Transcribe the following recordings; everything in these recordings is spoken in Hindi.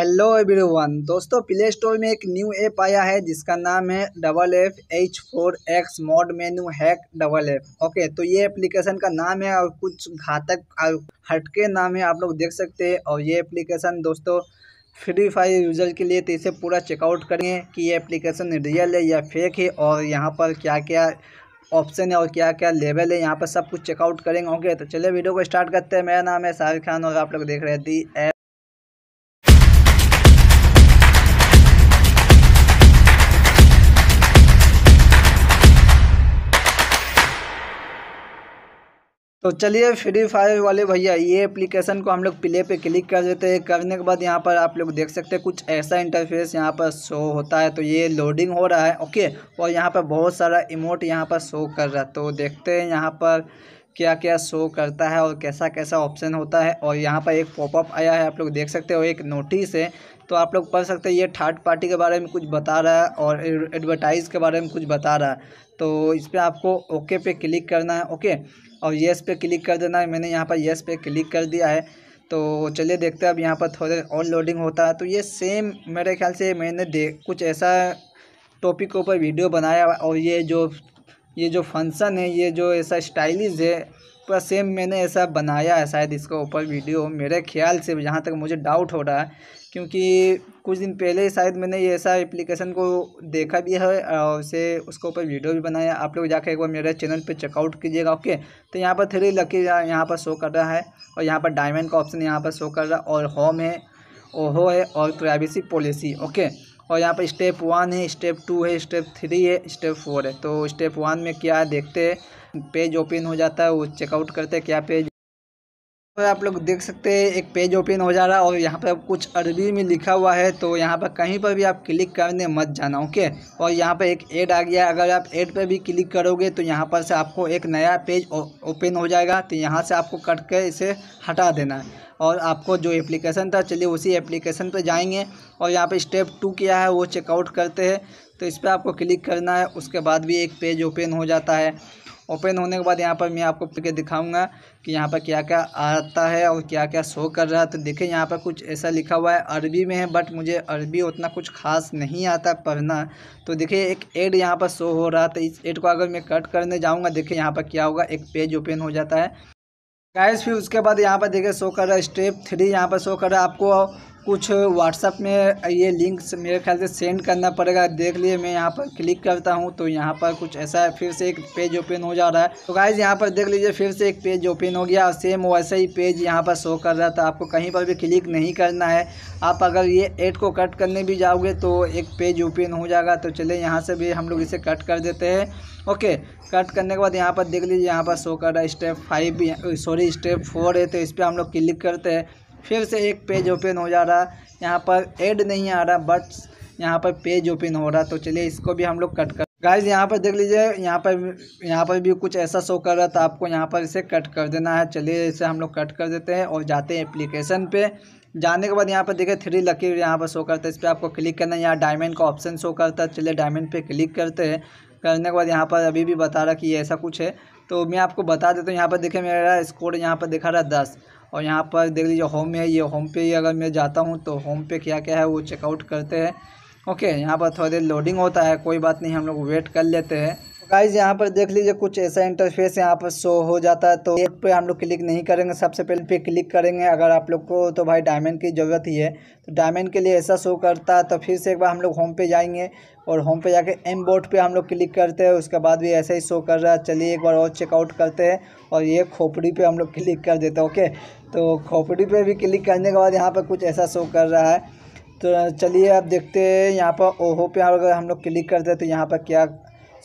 हेलो एवरीवन दोस्तों प्ले स्टोर में एक न्यू ऐप आया है जिसका नाम है double F H four X mod menu hack double F okay तो ये एप्लीकेशन का नाम है और कुछ घातक और हटके नाम है आप लोग देख सकते हैं और ये एप्लीकेशन दोस्तों फ्री फायर यूजर के लिए तो इसे पूरा चेकआउट करेंगे कि ये एप्लीकेशन रियल है या फेक है और यहाँ पर क्या क्या ऑप्शन है और क्या क्या लेवल है यहाँ पर सब कुछ चेकआउट करेंगे ओके तो चलिए वीडियो को स्टार्ट करते हैं मेरा नाम है शाहिर खान और आप लोग देख रहे हैं दी तो चलिए फ्री फायर वाले भैया ये एप्लीकेशन को हम लोग प्ले पे क्लिक कर देते हैं करने के बाद यहाँ पर आप लोग देख सकते हैं कुछ ऐसा इंटरफेस यहाँ पर शो होता है तो ये लोडिंग हो रहा है ओके और यहाँ पर बहुत सारा इमोट यहाँ पर शो कर रहा है तो देखते हैं यहाँ पर क्या क्या शो करता है और कैसा कैसा ऑप्शन होता है और यहाँ पर एक पॉपअप आया है आप लोग देख सकते हो एक नोटिस है तो आप लोग पढ़ सकते हैं ये थर्ड पार्टी के बारे में कुछ बता रहा है और एडवर्टाइज़ के बारे में कुछ बता रहा है तो इस पर आपको ओके पे क्लिक करना है ओके और येस पे क्लिक कर देना है मैंने यहाँ पर येस पे क्लिक कर दिया है तो चलिए देखते हैं अब यहाँ पर थोड़े ऑन लोडिंग होता है तो ये सेम मेरे ख्याल से मैंने दे कुछ ऐसा टॉपिक के ऊपर वीडियो बनाया और ये जो ये जो फंक्शन है ये जो ऐसा स्टाइलिश है पूरा सेम मैंने ऐसा बनाया है शायद इसका ऊपर वीडियो मेरे ख्याल से जहाँ तक मुझे डाउट हो रहा है क्योंकि कुछ दिन पहले शायद मैंने ये ऐसा एप्लीकेशन को देखा भी है और उसे उसके ऊपर वीडियो भी बनाया आप लोग जाकर एक बार मेरे चैनल पे चेकआउट कीजिएगा ओके तो यहाँ पर थ्री लकी यहाँ पर शो कर रहा है और यहाँ पर डायमंड का ऑप्शन यहाँ पर शो कर रहा है और होम है ओहो है और प्राइवेसी पॉलिसी ओके और यहाँ पर स्टेप वन है स्टेप टू है स्टेप थ्री है स्टेप फोर है तो स्टेप वन में क्या है देखते हैं पेज ओपन हो जाता है वो चेकआउट करते हैं क्या पेज तो आप लोग देख सकते हैं एक पेज ओपन हो जा रहा है और यहाँ पर कुछ अरबी में लिखा हुआ है तो यहाँ पर कहीं पर भी आप क्लिक करने मत जाना ओके और यहाँ पर एक ऐड आ गया अगर आप ऐड पर भी क्लिक करोगे तो यहाँ पर से आपको एक नया पेज ओपन हो जाएगा तो यहाँ से आपको कट कर इसे हटा देना है और आपको जो एप्लीकेशन था चलिए उसी एप्लीकेशन पर जाएंगे और यहाँ पे स्टेप टू किया है वो चेकआउट करते हैं तो इस पर आपको क्लिक करना है उसके बाद भी एक पेज ओपन हो जाता है ओपन होने के बाद यहाँ पर मैं आपको के दिखाऊंगा कि यहाँ पर क्या क्या आता है और क्या क्या शो कर रहा है तो देखिए यहाँ पर कुछ ऐसा लिखा हुआ है अरबी में है बट मुझे अरबी उतना कुछ खास नहीं आता पढ़ना तो देखिए एक एड यहाँ पर शो हो रहा था तो इस एड को अगर मैं कट करने जाऊँगा देखिए यहाँ पर क्या होगा एक पेज ओपन हो जाता है गाइस फिर उसके बाद यहाँ पर देखिए शो कर रहा है स्टेप थ्री यहाँ पर शो कर रहा है आपको कुछ व्हाट्सअप में ये लिंक मेरे ख्याल से सेंड करना पड़ेगा देख लिए मैं यहाँ पर क्लिक करता हूँ तो यहाँ पर कुछ ऐसा है फिर से एक पेज ओपन हो जा रहा है तो गाइज यहाँ पर देख लीजिए फिर से एक पेज ओपन हो गया और सेम वैसे ही पेज यहाँ पर शो कर रहा था आपको कहीं पर भी क्लिक नहीं करना है आप अगर ये एड को कट करने भी जाओगे तो एक पेज ओपन हो जाएगा तो चले यहाँ से भी हम लोग इसे कट कर देते हैं ओके कट करने के बाद यहाँ पर देख लीजिए यहाँ पर शो कर रहा है step five sorry step four है तो इस पर हम लोग क्लिक करते हैं फिर से एक पेज ओपन हो जा रहा है यहाँ पर एड नहीं आ रहा बट यहाँ पर पेज ओपन हो रहा तो चलिए इसको भी हम लोग कट कर गाइज यहाँ पर देख लीजिए यहाँ पर यहाँ पर भी कुछ ऐसा शो कर रहा था आपको यहाँ पर इसे कट कर देना है चलिए इसे हम लोग कट कर देते हैं और जाते हैं एप्लीकेशन पे जाने के बाद यहाँ पर देखिए थ्री लकी यहाँ पर शो करता है इस पर आपको क्लिक करना है यहाँ डायमंड का ऑप्शन शो करता है चलिए डायमंड पे क्लिक करते हैं करने के बाद यहाँ पर अभी भी बता रहा कि ऐसा कुछ है तो मैं आपको बता देता हूँ यहाँ पर देखिए मेरा स्कोर यहाँ पर दिखा रहा है दस और यहाँ पर देख लीजिए होम है ये होम पे ही अगर मैं जाता हूँ तो होम पे क्या क्या है वो चेकआउट करते हैं ओके यहाँ पर थोड़ी देर लोडिंग होता है कोई बात नहीं हम लोग वेट कर लेते हैं गाइज यहाँ पर देख लीजिए कुछ ऐसा इंटरफेस यहाँ पर शो हो जाता है तो एक पे हम लोग क्लिक नहीं करेंगे सबसे पहले पे क्लिक करेंगे अगर आप लोग को तो भाई डायमंड की ज़रूरत ही है तो डायमंड के लिए ऐसा शो करता है तो फिर से एक बार हम लोग होम पे जाएंगे और होम पे जाके एम बोर्ड पर हम लोग क्लिक करते हैं उसके बाद भी ऐसा ही शो कर रहा है चलिए एक बार और चेकआउट करते हैं और ये खोपड़ी पर हम लोग क्लिक कर देते हैं ओके तो खोपड़ी पर भी क्लिक करने के बाद यहाँ पर कुछ ऐसा शो कर रहा है तो चलिए आप देखते हैं यहाँ पर ओहो पे अगर हम लोग क्लिक करते हैं तो यहाँ पर क्या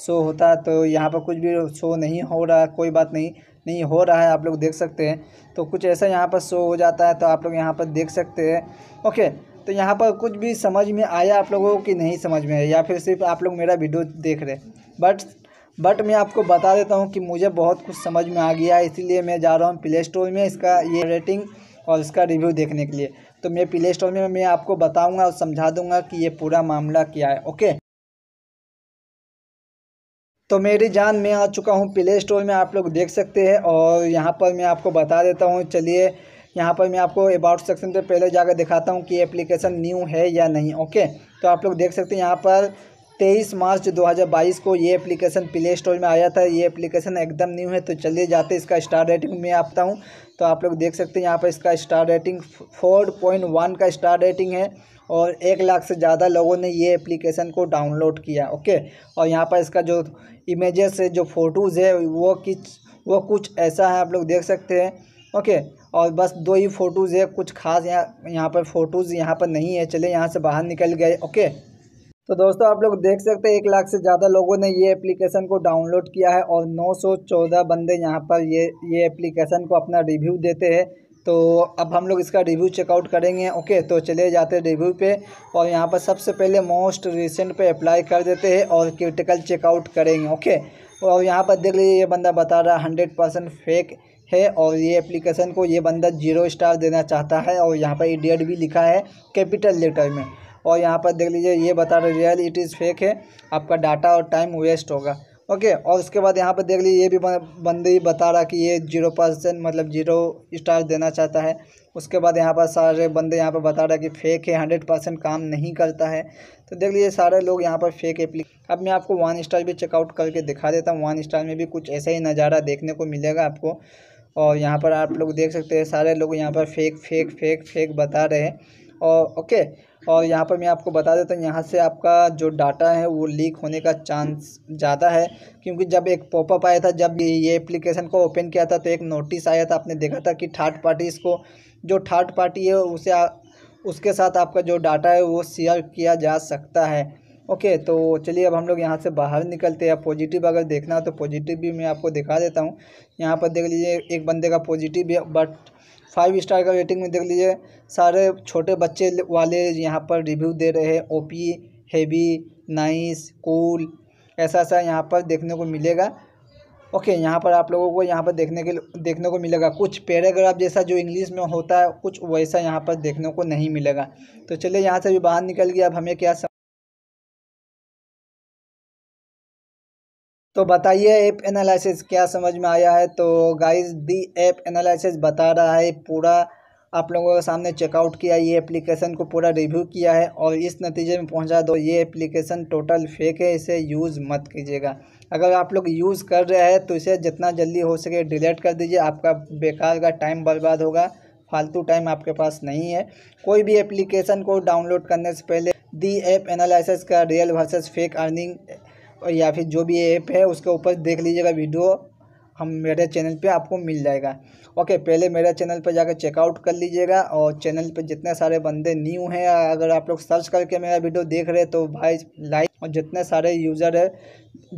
शो होता तो यहाँ पर कुछ भी शो नहीं हो रहा कोई बात नहीं नहीं हो रहा है आप लोग देख सकते हैं तो कुछ ऐसा यहाँ पर शो हो जाता है तो आप लोग यहाँ पर देख सकते हैं ओके तो यहाँ पर कुछ भी समझ में आया आप लोगों को कि नहीं समझ में आया या फिर सिर्फ आप लोग मेरा वीडियो देख रहे बट बट मैं आपको बता देता हूँ कि मुझे बहुत कुछ समझ में आ गया है इसीलिए मैं जा रहा हूँ प्ले स्टोर में इसका ये रेटिंग और इसका रिव्यू देखने के लिए तो मैं प्ले स्टोर में मैं आपको बताऊँगा और समझा दूँगा कि ये पूरा मामला क्या है ओके तो मेरी जान मैं आ चुका हूँ प्ले स्टोर में आप लोग देख सकते हैं और यहाँ पर मैं आपको बता देता हूँ चलिए यहाँ पर मैं आपको अबाउट सेक्शन पे पहले जाकर दिखाता हूँ कि एप्लीकेशन न्यू है या नहीं ओके तो आप लोग देख सकते हैं यहाँ पर तेईस मार्च 2022 को ये एप्लीकेशन प्ले स्टोर में आया था ये एप्लीकेशन एकदम न्यू है तो चलिए जाते इसका स्टार रेटिंग में आता हूँ तो आप लोग देख सकते हैं यहाँ पर इसका star rating four point one का स्टार रेटिंग है और एक लाख से ज़्यादा लोगों ने ये एप्लीकेशन को डाउनलोड किया ओके और यहाँ पर इसका जो इमेजेस है जो फ़ोटोज़ है वो किच वो कुछ ऐसा है आप लोग देख सकते हैं ओके और बस दो ही फ़ोटोज़ है कुछ खास यहाँ यहाँ पर फ़ोटोज़ यहाँ पर नहीं है चले यहाँ से बाहर निकल गए ओके तो दोस्तों आप लोग देख सकते हैं एक लाख से ज़्यादा लोगों ने ये एप्लीकेशन को डाउनलोड किया है और 914 बंदे यहाँ पर ये ये एप्लीकेशन को अपना रिव्यू देते हैं तो अब हम लोग इसका रिव्यू चेकआउट करेंगे ओके तो चले जाते हैं रिव्यू पे और यहाँ पर सबसे पहले मोस्ट रिसेंट पे अप्लाई कर देते हैं और क्रिटिकल चेकआउट करेंगे ओके और यहाँ पर देख लीजिए ये बंदा बता रहा है हंड्रेड परसेंट फेक है और ये एप्लीकेशन को ये बंदा जीरो स्टार देना चाहता है और यहाँ पर इडियट भी लिखा है कैपिटल लेटर में और यहाँ पर देख लीजिए ये बता रहे रियल इट इज़ फेक है आपका डाटा और टाइम वेस्ट होगा ओके और उसके बाद यहाँ पर देख लीजिए ये भी बंदे ही बता रहा कि ये जीरो परसेंट मतलब जीरो स्टार देना चाहता है उसके बाद यहाँ पर सारे बंदे यहाँ पर बता रहा कि फेक है हंड्रेड परसेंट काम नहीं करता है तो देख लीजिए सारे लोग यहाँ पर फेक एप्ली अब मैं आपको वन स्टार भी चेकआउट करके दिखा देता हूँ वन स्टार में भी कुछ ऐसा ही नज़ारा देखने को मिलेगा आपको और यहाँ पर आप लोग देख सकते हैं सारे लोग यहाँ पर फेक फेक फेक फेक बता रहे हैं और ओके और यहाँ पर मैं आपको बता देता हूँ यहाँ से आपका जो डाटा है वो लीक होने का चांस ज़्यादा है क्योंकि जब एक पॉपअप आया था जब ये एप्लीकेशन को ओपन किया था तो एक नोटिस आया था आपने देखा था कि थर्ड पार्टी इसको जो थर्ड पार्टी है उसे आ, उसके साथ आपका जो डाटा है वो शेयर किया जा सकता है ओके तो चलिए अब हम लोग यहाँ से बाहर निकलते हैं पॉजिटिव अगर देखना तो पॉजिटिव भी मैं आपको दिखा देता हूँ यहाँ पर देख लीजिए एक बंदे का पॉजिटिव भी बट फाइव स्टार का रेटिंग में देख लीजिए सारे छोटे बच्चे वाले यहाँ पर रिव्यू दे रहे हैं O P heavy nice cool ऐसा ऐसा यहाँ पर देखने को मिलेगा ओके okay, यहाँ पर आप लोगों को यहाँ पर देखने के देखने को मिलेगा कुछ पैराग्राफ जैसा जो इंग्लिश में होता है कुछ वैसा यहाँ पर देखने को नहीं मिलेगा तो चलिए यहाँ से भी बाहर निकल गया अब हमें क्या सम... तो बताइए ऐप एनालिसिस क्या समझ में आया है तो गाइस दी ऐप एनालिसिस बता रहा है पूरा आप लोगों के सामने चेकआउट किया ये एप्लीकेशन को पूरा रिव्यू किया है और इस नतीजे में पहुंचा दो ये एप्लीकेशन टोटल फेक है इसे यूज़ मत कीजिएगा अगर आप लोग यूज़ कर रहे हैं तो इसे जितना जल्दी हो सके डिलीट कर दीजिए आपका बेकार का टाइम बर्बाद होगा फालतू टाइम आपके पास नहीं है कोई भी एप्लीकेशन को डाउनलोड करने से पहले दी ऐप एनालिसिस का रियल वर्सेस फेक अर्निंग और या फिर जो भी ऐप है उसके ऊपर देख लीजिएगा वीडियो हम मेरे चैनल पे आपको मिल जाएगा ओके पहले मेरे चैनल पर जाकर चेकआउट कर लीजिएगा और चैनल पे जितने सारे बंदे न्यू हैं अगर आप लोग सर्च करके मेरा वीडियो देख रहे हैं तो भाई लाइक और जितने सारे यूज़र है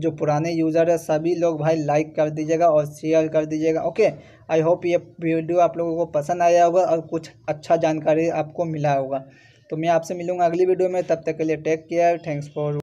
जो पुराने यूज़र है सभी लोग भाई लाइक कर दीजिएगा और शेयर कर दीजिएगा ओके आई होप ये वीडियो आप लोगों को पसंद आया होगा और कुछ अच्छा जानकारी आपको मिला होगा तो मैं आपसे मिलूँगा अगली वीडियो में तब तक के लिए टेक केयर थैंक्स फॉर